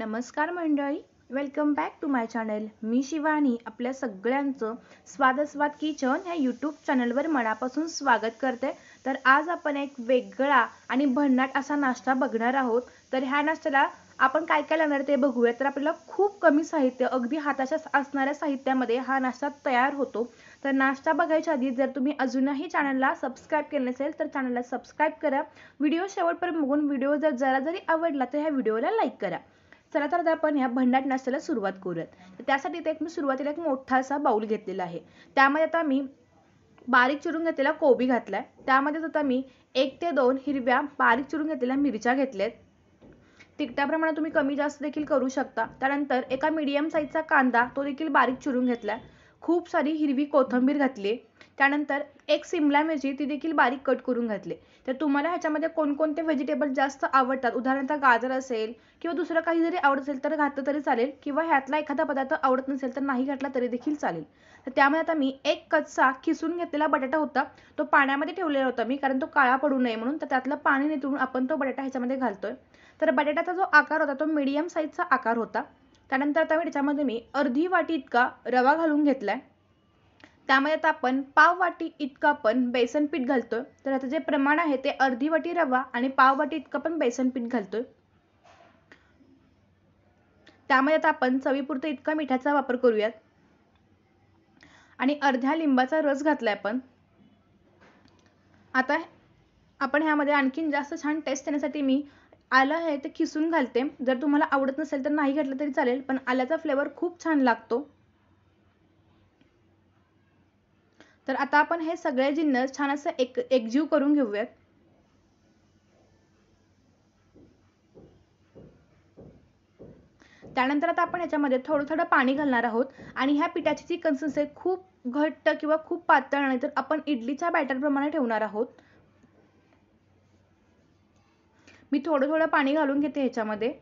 नमस्कार मंडळी welcome back to my channel मी शिवानी आपल्या सगळ्यांचं स्वादस्वाद किचन ह्या यूट्यूब चॅनलवर मनापासून स्वागत करते तर आज आपण एक वेगळा आणि भन्नाट असा नाश्ता बघणार आहोत तर ह्या नाश्त्याला आपण काय काय लागणार ते बघूया तर आपल्याला खूप कमी साहित्य अगदी हाताच्या असणाऱ्या साहित्यामध्ये हा नाश्ता तयार होतो तर नाश्ता बघायच्या आधी जर तुम्ही अजूनही चॅनलला सबस्क्राईब केलं नसेल तर चॅनलला सबस्क्राईब करा व्हिडिओ शेवटपर्यंत बघून व्हिडिओ जर जरा जरी आवडला तर ह्या व्हिडिओला लाईक करा चला तर आपण या भंडाट नाश्त्याला सुरुवात करूयात तर त्यासाठी इथे एक मी सुरुवातीला एक मोठा असा बाऊल घेतलेला आहे त्यामध्ये आता मी बारीक चिरून घेतलेला कोबी घातला आहे त्यामध्येच आता मी एक ते दोन हिरव्या बारीक चिरून घेतलेल्या मिरच्या घेतल्यात तिखट्या प्रमाणात तुम्ही कमी जास्त देखील करू शकता त्यानंतर एका मीडियम साईजचा कांदा तो देखील बारीक चिरून घेतला खूप सारी हिरवी कोथंबीर घातली त्यानंतर एक सिमला मिरची ती देखील बारीक कट करून घातली तर तुम्हाला ह्याच्यामध्ये कोणकोणते व्हेजिटेबल जास्त आवडतात उदाहरणार्थ गाजर असेल किंवा दुसरं काही जरी आवडत असेल तर घातलं तरी चालेल किंवा ह्यातला एखादा पदार्थ आवडत नसेल तर नाही घातला तरी देखील चालेल तर त्यामध्ये आता मी एक कच्चा खिसून घेतलेला बटाटा होता तो पाण्यामध्ये ठेवलेला होता मी कारण तो काळा पडू नये म्हणून तर त्यातलं पाणी निथळून आपण तो बटाटा ह्याच्यामध्ये घालतोय तर बटाट्याचा जो आकार होता तो मीडियम साईजचा आकार होता त्यानंतर आता ह्याच्यामध्ये मी अर्धी वाटी इतका रवा घालून घेतलाय त्यामध्ये आता आपण पाव वाटी इतकं आपण बेसन पीठ घालतोय तर आता जे प्रमाण आहे ते अर्धी वाटी रवा आणि पाव वाटी इतकं पण बेसन पीठ घालतोय त्यामध्ये आता आपण चवीपुरतं इतका मिठाचा वापर करूयात आणि अर्ध्या लिंबाचा रस घातलाय आपण आता आपण ह्यामध्ये आणखीन जास्त छान टेस्ट येण्यासाठी मी आलं आहे ते खिसून घालते जर तुम्हाला आवडत नसेल तर नाही घातलं तरी चालेल पण आल्याचा फ्लेवर खूप छान लागतो तर आता आपण हे सगळे जिन्नस छान असं एक एकजीव करून घेऊयात त्यानंतर आता आपण याच्यामध्ये थोडं थोडं पाणी घालणार आहोत आणि ह्या पिठाची जी कन्सिस्टन्सी खूप घट्ट किंवा खूप पातळ नाही तर आपण इडलीच्या बॅटर प्रमाणे ठेवणार आहोत मी थोडं थोडं पाणी घालून घेते ह्याच्यामध्ये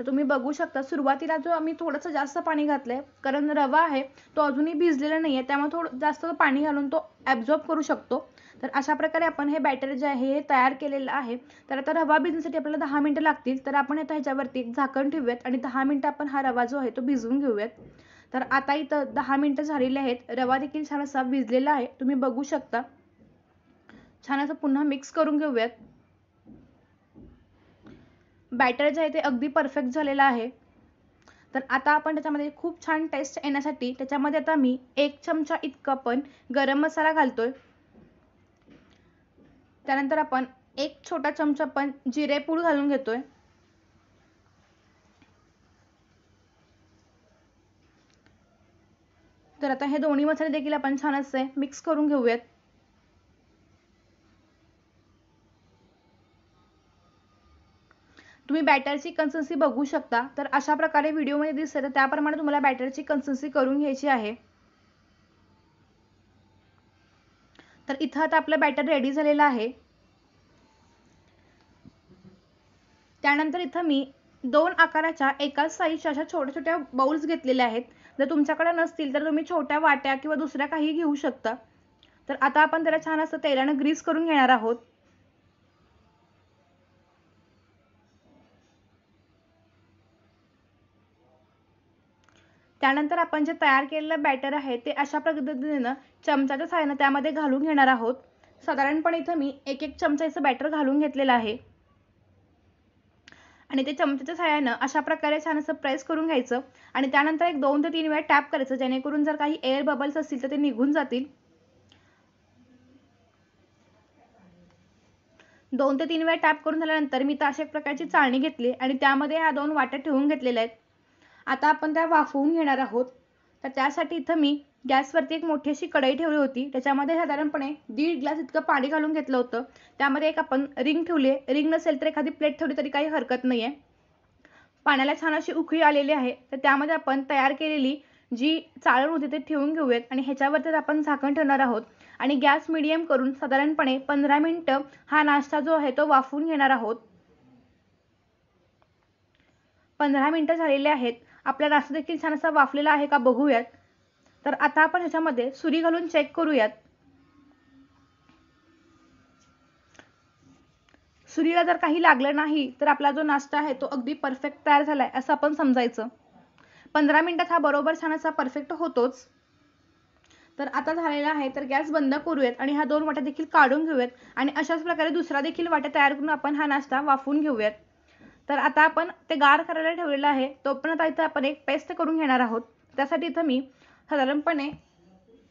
तर तुम्ही बघू शकता सुरुवातीला जो आम्ही थोडंसं जास्त पाणी घातलं आहे कारण रवा आहे तो अजूनही भिजलेला नाही आहे त्यामुळे थोडं जास्त पाणी घालून तो ॲब्झॉर्ब करू शकतो तर अशा प्रकारे आपण हे बॅटर जे आहे हे तयार केलेलं आहे तर आता रवा भिजण्यासाठी आपल्याला दहा मिनटं लागतील तर आपण आता ह्याच्यावरती झाकण ठेवूयात आणि दहा मिनटं आपण हा रवा जो आहे तो भिजवून घेऊयात तर आता इथं दहा मिनटं झालेले आहेत रवा देखील छान असा भिजलेला आहे तुम्ही बघू शकता छान असं पुन्हा मिक्स करून घेऊयात बॅटर जे आहे ते अगदी परफेक्ट झालेलं आहे तर आता आपण त्याच्यामध्ये खूप छान टेस्ट येण्यासाठी त्याच्यामध्ये आता मी एक चमचा इतका पण गरम मसाला घालतोय त्यानंतर आपण एक छोटा चमचा जिरे जिरेपूड घालून घेतोय तर आता हे दोन्ही मसाले देखील आपण छान असे मिक्स करून घेऊयात तुम्ही बॅटरची कन्सन्सी बघू शकता तर अशा प्रकारे व्हिडिओमध्ये दिसते तर त्याप्रमाणे तुम्हाला बॅटरची कन्सन्सी करून घ्यायची आहे तर इथं आता आपलं बॅटर रेडी झालेलं आहे त्यानंतर इथं मी दोन आकाराच्या एकाच साईजच्या अशा छोट्या छोट्या बाउल्स घेतलेल्या आहेत जर तुमच्याकडे नसतील तर तुम्ही छोट्या वाट्या किंवा दुसऱ्या काही घेऊ शकता तर आता आपण त्याला छान असं तेलानं ग्रीस करून घेणार आहोत त्यानंतर आपण जे तयार केलेलं बॅटर आहे ते अशा पद्धतीनं चमचाच्या सहाय्यानं त्यामध्ये घालून घेणार आहोत साधारणपणे इथं मी एक एक चमचा बॅटर घालून घेतलेलं आहे आणि ते चमच्याच्या सहाय्यानं अशा प्रकारे छान असं प्रेस करून घ्यायचं आणि त्यानंतर एक दोन ते तीन वेळा टॅप करायचं जेणेकरून जर काही एअर बबल्स असतील तर ते निघून जातील दोन ते तीन वेळा टॅप करून झाल्यानंतर मी तर अशा एक प्रकारची चाळणी घेतली आणि त्यामध्ये ह्या दोन वाट्या ठेवून घेतलेल्या आहेत आता आपण त्या वाफवून घेणार आहोत तर त्यासाठी इथं मी गॅसवरती एक मोठी अशी कढई ठेवली होती त्याच्यामध्ये साधारणपणे दीड ग्लास इतकं पाणी घालून घेतलं होतं त्यामध्ये एक आपण रिंग ठेवली आहे रिंग नसेल तर एखादी प्लेट ठेवली तरी काही हरकत नाही आहे पाण्याला छान अशी उकळी आलेली आहे तर त्यामध्ये आपण तयार केलेली जी चाळण होती ते ठेवून घेऊयात आणि ह्याच्यावरतीच आपण झाकण ठेवणार आहोत आणि गॅस मिडियम करून साधारणपणे पंधरा मिनटं हा नाश्ता जो आहे तो वाफवून घेणार आहोत पंधरा मिनटं झालेले आहेत आपला नाश्ता देखील छान असा वाफलेला आहे का बघूयात तर आता आपण ह्याच्यामध्ये सुरी घालून चेक करूयात सुरीला जर काही लागलं नाही तर आपला जो नाश्ता आहे तो अगदी परफेक्ट तयार झाला आहे असं आपण समजायचं पंधरा मिनिटात हा बरोबर छान असा परफेक्ट होतोच तर आता झालेला आहे तर गॅस बंद करूयात आणि ह्या दोन वाट्या देखील काढून घेऊयात आणि अशाच प्रकारे दुसरा देखील वाट्या तयार करून आपण हा नाश्ता वाफवून घेऊयात तर आता आपण ते गार करायला ठेवलेलं आहे तो पण आता इथं आपण एक पेस्ट करून घेणार आहोत त्यासाठी इथं मी साधारणपणे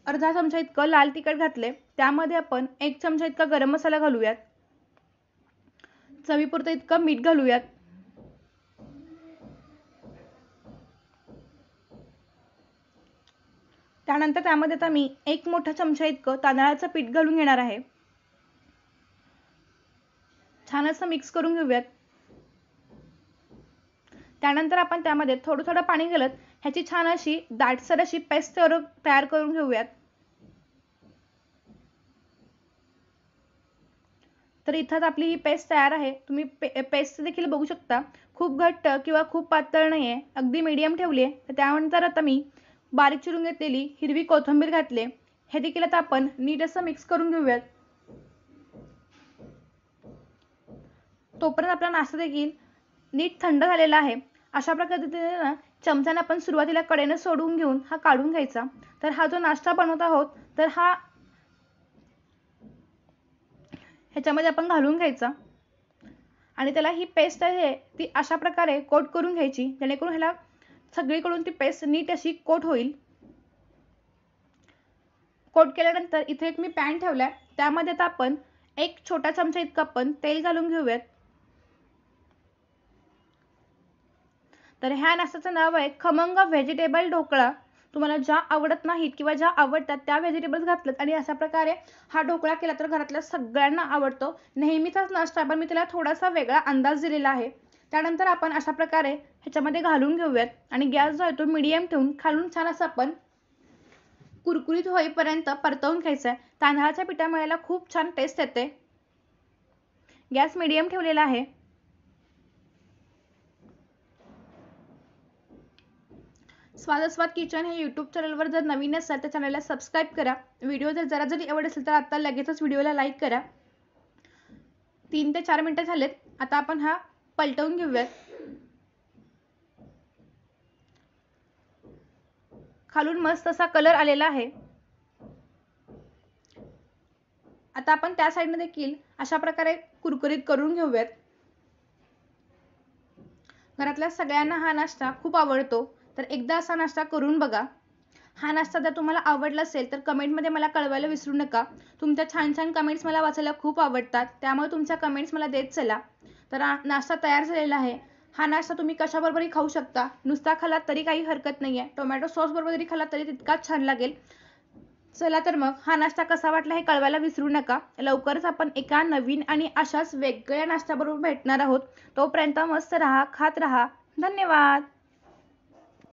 अर्धा चमचा इतकं लाल तिखट घातले त्यामध्ये आपण एक चमचा इतका गरम मसाला घालूयात चवीपुरतं इतकं मीठ घालूयात त्यानंतर त्यामध्ये आता मी एक मोठा चमचा इतकं तांदळाचं पीठ घालून घेणार आहे छान असं मिक्स करून घेऊयात त्यानंतर आपण त्यामध्ये थोडं थोडं पाणी घालत ह्याची छान अशी दाटसर अशी पेस्ट तयार करून घेऊयात तर इथं आपली ही पेस्ट तयार आहे तुम्ही पे पेस्ट देखील बघू शकता खूप घट्ट किंवा खूप पातळ नाही आहे अगदी मीडियम ठेवली आहे तर त्यानंतर आता मी बारीक चिरून घेतलेली हिरवी कोथिंबीर घातले हे देखील आता आपण नीट असं मिक्स करून घेऊयात तोपर्यंत आपला नाश्ता देखील नीट थंड झालेला आहे अशा पद्धतीने ना चमच्याने आपण सुरुवातीला कडेने सोडून घेऊन हा काढून घ्यायचा तर हा जो नाश्ता बनवत आहोत तर हा ह्याच्यामध्ये आपण घालून घ्यायचा आणि त्याला ही पेस्ट आहे ती अशा प्रकारे कोट करून घ्यायची जेणेकरून ह्याला सगळीकडून ती पेस्ट नीट अशी कोट होईल कोट केल्यानंतर इथे एक मी पॅन ठेवला त्यामध्ये आता आपण एक छोटा चमचा इतका आपण तेल घालून घेऊयात तर ह्या नाश्त्याचं नाव आहे खमंग व्हेजिटेबल ढोकळा तुम्हाला ज्या आवडत नाहीत किंवा ज्या आवडतात त्या व्हेजिटेबल्स घातलं आणि अशा प्रकारे हा ढोकळा केला तर घरातल्या सगळ्यांना आवडतो नेहमीचाच नाश्ता पण मी त्याला थोडासा वेगळा अंदाज दिलेला आहे त्यानंतर आपण अशा प्रकारे ह्याच्यामध्ये घालून घेऊयात आणि गॅस जो आहे तो मिडियम ठेवून खालून छान असं आपण कुरकुरीत होईपर्यंत परतवून घ्यायचं आहे तांदळाच्या पिठामुळे खूप छान टेस्ट येते गॅस मिडियम ठेवलेला आहे स्वादस्वाद किचन हे यूट्यूब चॅनलवर जर नवीन असाल तर चॅनलला सबस्क्राईब करा व्हिडिओ जर जरा जरी आवड असेल तर आत्ता लगेचच व्हिडिओला लाईक करा तीन ते चार मिनटं झालेत आता आपण हा पलटवून घेऊयात खालून मस्त असा कलर आलेला आहे आता आपण त्या साईडनं देखील अशा प्रकारे कुरकुरीत करून घेऊयात घरातल्या सगळ्यांना हा नाश्ता खूप आवडतो तर एकदा असा नाश्ता करून बघा हा नाश्ता जर तुम्हाला आवडला असेल तर कमेंटमध्ये मला कळवायला विसरू नका तुमच्या छान छान कमेंट्स मला वाचायला खूप आवडतात त्यामुळे तुमच्या कमेंट्स मला देत चला तर नाश्ता तयार झालेला आहे हा नाश्ता तुम्ही कशाबरोबरही खाऊ शकता नुसता खाला तरी काही हरकत नाही आहे टोमॅटो बरोबर जरी खाला तरी तितकाच छान लागेल चला तर मग हा नाश्ता कसा वाटला हे कळवायला विसरू नका लवकरच आपण एका नवीन आणि अशाच वेगळ्या नाश्त्याबरोबर भेटणार आहोत तोपर्यंत मस्त राहा खात राहा धन्यवाद